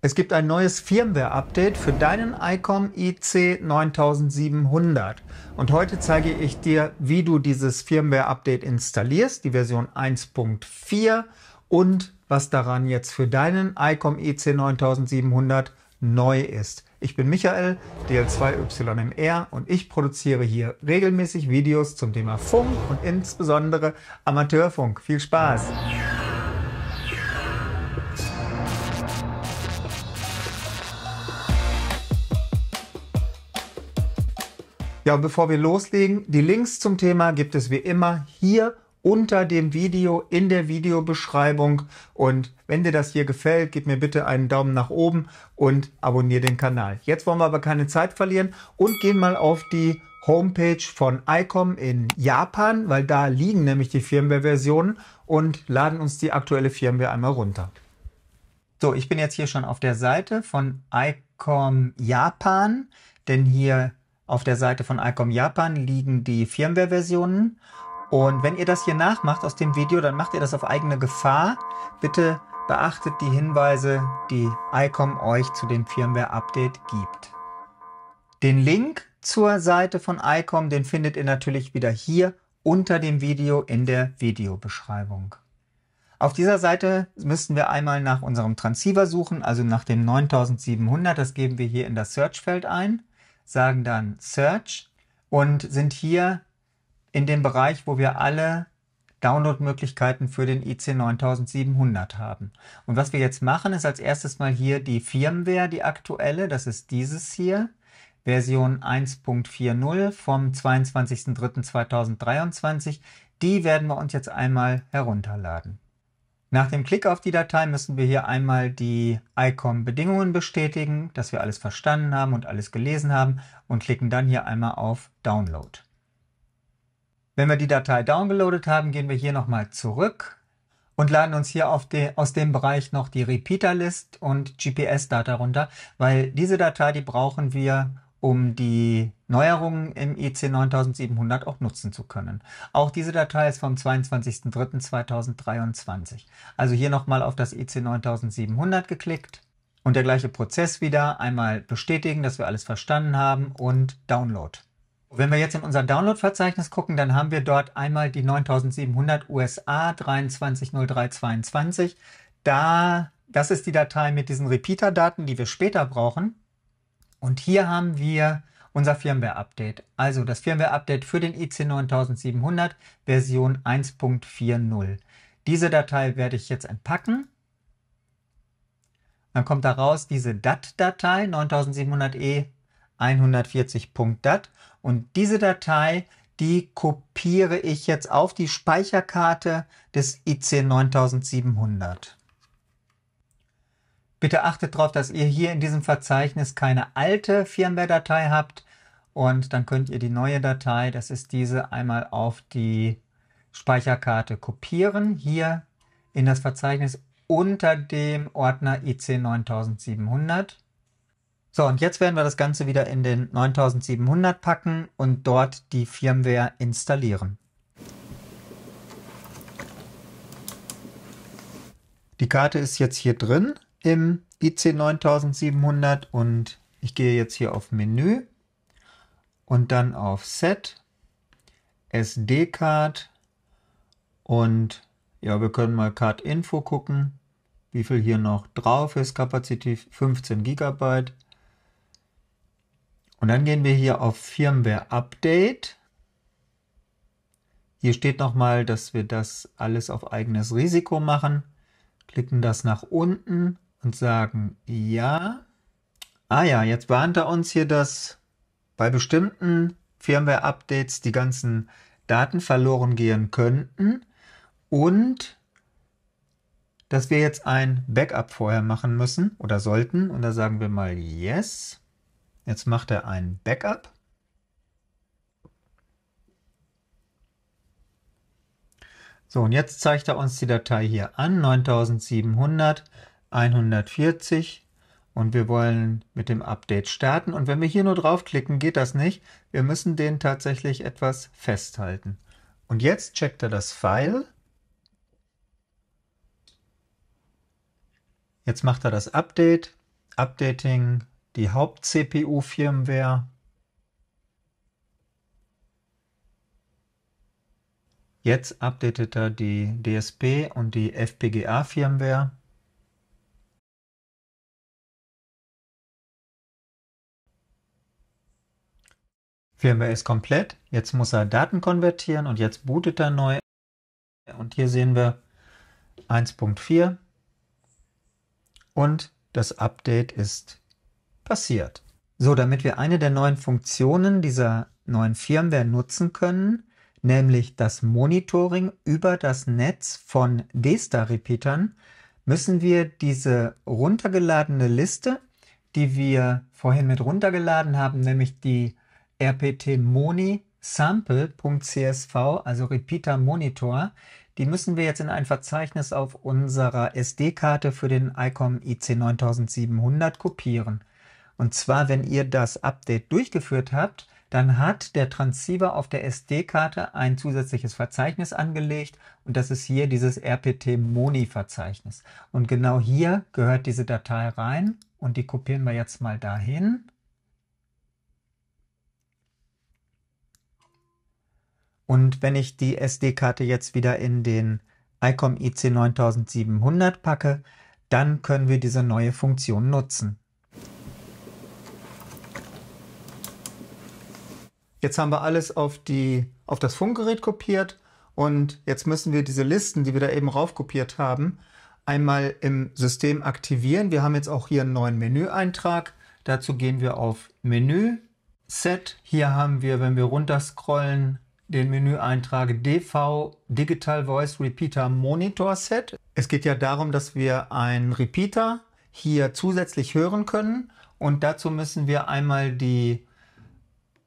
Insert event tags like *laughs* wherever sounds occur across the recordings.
Es gibt ein neues Firmware-Update für deinen ICOM IC9700 und heute zeige ich dir, wie du dieses Firmware-Update installierst, die Version 1.4 und was daran jetzt für deinen ICOM IC9700 neu ist. Ich bin Michael, DL2YMR und ich produziere hier regelmäßig Videos zum Thema Funk und insbesondere Amateurfunk. Viel Spaß! Ja, und bevor wir loslegen, die Links zum Thema gibt es wie immer hier unter dem Video in der Videobeschreibung. Und wenn dir das hier gefällt, gib mir bitte einen Daumen nach oben und abonniere den Kanal. Jetzt wollen wir aber keine Zeit verlieren und gehen mal auf die Homepage von ICOM in Japan, weil da liegen nämlich die Firmware-Versionen und laden uns die aktuelle Firmware einmal runter. So, ich bin jetzt hier schon auf der Seite von ICOM Japan, denn hier auf der Seite von ICOM Japan liegen die Firmware-Versionen. Und wenn ihr das hier nachmacht aus dem Video, dann macht ihr das auf eigene Gefahr. Bitte beachtet die Hinweise, die ICOM euch zu dem Firmware-Update gibt. Den Link zur Seite von ICOM, den findet ihr natürlich wieder hier unter dem Video in der Videobeschreibung. Auf dieser Seite müssen wir einmal nach unserem Transceiver suchen, also nach dem 9700. Das geben wir hier in das Searchfeld ein sagen dann Search und sind hier in dem Bereich, wo wir alle Downloadmöglichkeiten für den IC9700 haben. Und was wir jetzt machen, ist als erstes mal hier die Firmware, die aktuelle, das ist dieses hier, Version 1.40 vom 22.03.2023. Die werden wir uns jetzt einmal herunterladen. Nach dem Klick auf die Datei müssen wir hier einmal die ICOM-Bedingungen bestätigen, dass wir alles verstanden haben und alles gelesen haben und klicken dann hier einmal auf Download. Wenn wir die Datei downgeloadet haben, gehen wir hier nochmal zurück und laden uns hier de, aus dem Bereich noch die Repeater-List und GPS-Data runter, weil diese Datei, die brauchen wir, um die Neuerungen im IC e 9700 auch nutzen zu können. Auch diese Datei ist vom 22.03.2023. Also hier nochmal auf das IC e 9700 geklickt und der gleiche Prozess wieder. Einmal bestätigen, dass wir alles verstanden haben und Download. Wenn wir jetzt in unser Download-Verzeichnis gucken, dann haben wir dort einmal die 9700 USA 230322. Da, das ist die Datei mit diesen Repeater-Daten, die wir später brauchen. Und hier haben wir unser Firmware-Update. Also das Firmware-Update für den IC9700 Version 1.40. Diese Datei werde ich jetzt entpacken. Dann kommt daraus diese DAT-Datei 9700E 140.dat und diese Datei, die kopiere ich jetzt auf die Speicherkarte des IC9700. Bitte achtet darauf, dass ihr hier in diesem Verzeichnis keine alte Firmware-Datei habt und dann könnt ihr die neue Datei, das ist diese, einmal auf die Speicherkarte kopieren, hier in das Verzeichnis unter dem Ordner IC9700. So, und jetzt werden wir das Ganze wieder in den 9700 packen und dort die Firmware installieren. Die Karte ist jetzt hier drin im IC 9700 und ich gehe jetzt hier auf Menü und dann auf Set, SD-Card und ja, wir können mal Card Info gucken, wie viel hier noch drauf ist, Kapazität 15 GB. Und dann gehen wir hier auf Firmware Update. Hier steht nochmal, dass wir das alles auf eigenes Risiko machen. Klicken das nach unten und sagen, ja, ah ja, jetzt warnt er uns hier, dass bei bestimmten Firmware-Updates die ganzen Daten verloren gehen könnten und dass wir jetzt ein Backup vorher machen müssen oder sollten. Und da sagen wir mal Yes. Jetzt macht er ein Backup. So, und jetzt zeigt er uns die Datei hier an, 9700. 140 und wir wollen mit dem Update starten. Und wenn wir hier nur draufklicken, geht das nicht. Wir müssen den tatsächlich etwas festhalten. Und jetzt checkt er das File. Jetzt macht er das Update. Updating die Haupt-CPU-Firmware. Jetzt updatet er die DSP und die FPGA-Firmware. Firmware ist komplett. Jetzt muss er Daten konvertieren und jetzt bootet er neu. Und hier sehen wir 1.4 und das Update ist passiert. So, damit wir eine der neuen Funktionen dieser neuen Firmware nutzen können, nämlich das Monitoring über das Netz von D-Star-Repeatern, müssen wir diese runtergeladene Liste, die wir vorhin mit runtergeladen haben, nämlich die rptmoni sample.csv, also Repeater Monitor, die müssen wir jetzt in ein Verzeichnis auf unserer SD-Karte für den ICOM IC9700 kopieren. Und zwar, wenn ihr das Update durchgeführt habt, dann hat der Transceiver auf der SD-Karte ein zusätzliches Verzeichnis angelegt und das ist hier dieses RPT-Moni-Verzeichnis. Und genau hier gehört diese Datei rein und die kopieren wir jetzt mal dahin Und wenn ich die SD-Karte jetzt wieder in den ICOM IC 9700 packe, dann können wir diese neue Funktion nutzen. Jetzt haben wir alles auf, die, auf das Funkgerät kopiert und jetzt müssen wir diese Listen, die wir da eben raufkopiert haben, einmal im System aktivieren. Wir haben jetzt auch hier einen neuen Menüeintrag. Dazu gehen wir auf Menü, Set. Hier haben wir, wenn wir runterscrollen, den Menüeintrag DV Digital Voice Repeater Monitor Set. Es geht ja darum, dass wir einen Repeater hier zusätzlich hören können und dazu müssen wir einmal die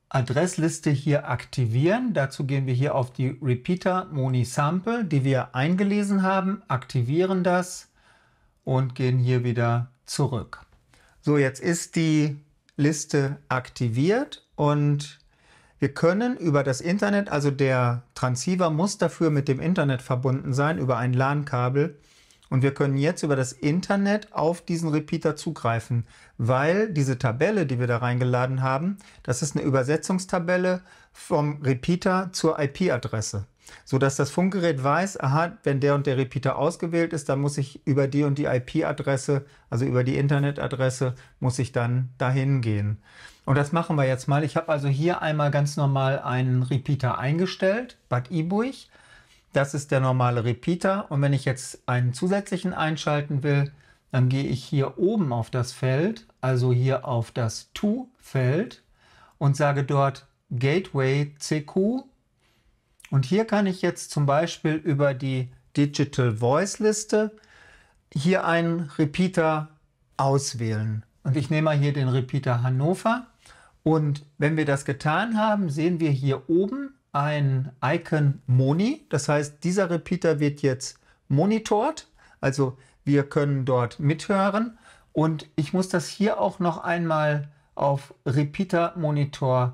Adressliste hier aktivieren. Dazu gehen wir hier auf die Repeater Moni Sample, die wir eingelesen haben, aktivieren das und gehen hier wieder zurück. So, jetzt ist die Liste aktiviert und wir können über das Internet, also der Transceiver muss dafür mit dem Internet verbunden sein, über ein LAN-Kabel. Und wir können jetzt über das Internet auf diesen Repeater zugreifen, weil diese Tabelle, die wir da reingeladen haben, das ist eine Übersetzungstabelle vom Repeater zur IP-Adresse sodass das Funkgerät weiß, aha, wenn der und der Repeater ausgewählt ist, dann muss ich über die und die IP-Adresse, also über die Internetadresse, muss ich dann dahin gehen. Und das machen wir jetzt mal. Ich habe also hier einmal ganz normal einen Repeater eingestellt, Bad Iburg. Das ist der normale Repeater. Und wenn ich jetzt einen zusätzlichen einschalten will, dann gehe ich hier oben auf das Feld, also hier auf das To-Feld und sage dort Gateway CQ und hier kann ich jetzt zum Beispiel über die Digital Voice Liste hier einen Repeater auswählen. Und ich nehme mal hier den Repeater Hannover. Und wenn wir das getan haben, sehen wir hier oben ein Icon Moni. Das heißt, dieser Repeater wird jetzt monitort. Also wir können dort mithören. Und ich muss das hier auch noch einmal auf Repeater Monitor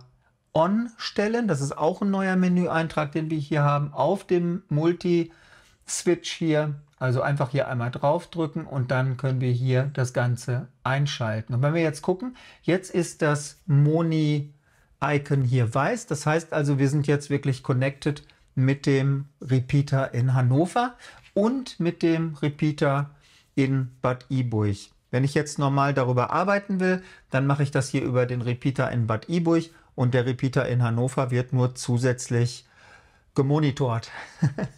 On stellen. Das ist auch ein neuer Menüeintrag, den wir hier haben, auf dem Multi-Switch hier. Also einfach hier einmal drauf drücken und dann können wir hier das Ganze einschalten. Und wenn wir jetzt gucken, jetzt ist das Moni-Icon hier weiß. Das heißt also, wir sind jetzt wirklich connected mit dem Repeater in Hannover und mit dem Repeater in Bad Iburg. Wenn ich jetzt normal darüber arbeiten will, dann mache ich das hier über den Repeater in Bad Iburg und der Repeater in Hannover wird nur zusätzlich gemonitort. *laughs*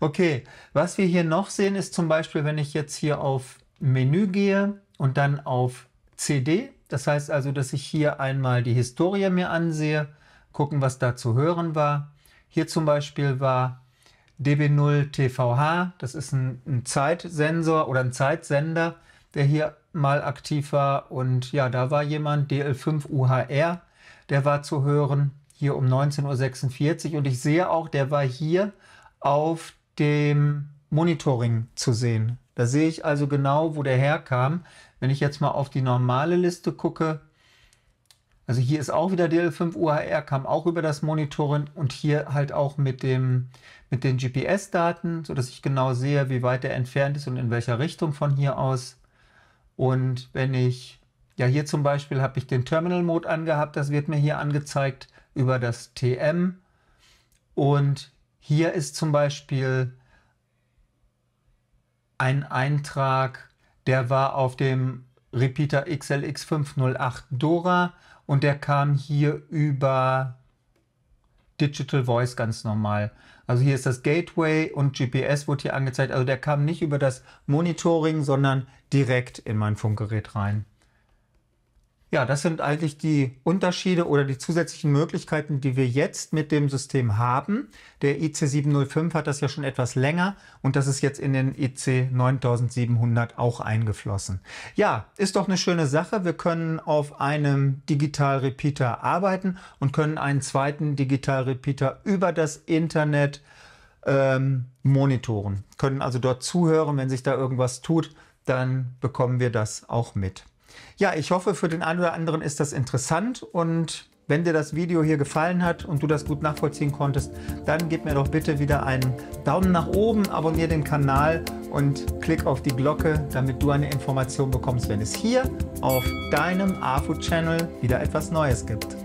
okay, was wir hier noch sehen ist zum Beispiel, wenn ich jetzt hier auf Menü gehe und dann auf CD, das heißt also, dass ich hier einmal die Historie mir ansehe, gucken, was da zu hören war. Hier zum Beispiel war DB0 TVH, das ist ein, ein Zeitsensor oder ein Zeitsender, der hier mal aktiv war und ja, da war jemand DL5 UHR, der war zu hören hier um 19.46 Uhr und ich sehe auch, der war hier auf dem Monitoring zu sehen. Da sehe ich also genau, wo der herkam. Wenn ich jetzt mal auf die normale Liste gucke, also hier ist auch wieder DL5 UHR, kam auch über das Monitoring und hier halt auch mit, dem, mit den GPS-Daten, sodass ich genau sehe, wie weit der entfernt ist und in welcher Richtung von hier aus. Und wenn ich ja, hier zum Beispiel habe ich den Terminal Mode angehabt. Das wird mir hier angezeigt über das TM. Und hier ist zum Beispiel ein Eintrag, der war auf dem Repeater XLX508 Dora und der kam hier über Digital Voice ganz normal. Also hier ist das Gateway und GPS wurde hier angezeigt. Also der kam nicht über das Monitoring, sondern direkt in mein Funkgerät rein. Ja, das sind eigentlich die Unterschiede oder die zusätzlichen Möglichkeiten, die wir jetzt mit dem System haben. Der IC705 hat das ja schon etwas länger und das ist jetzt in den IC9700 auch eingeflossen. Ja, ist doch eine schöne Sache. Wir können auf einem Digital-Repeater arbeiten und können einen zweiten Digital-Repeater über das Internet ähm, monitoren. Können also dort zuhören, wenn sich da irgendwas tut, dann bekommen wir das auch mit. Ja, ich hoffe, für den einen oder anderen ist das interessant und wenn dir das Video hier gefallen hat und du das gut nachvollziehen konntest, dann gib mir doch bitte wieder einen Daumen nach oben, abonniere den Kanal und klick auf die Glocke, damit du eine Information bekommst, wenn es hier auf deinem AFU-Channel wieder etwas Neues gibt.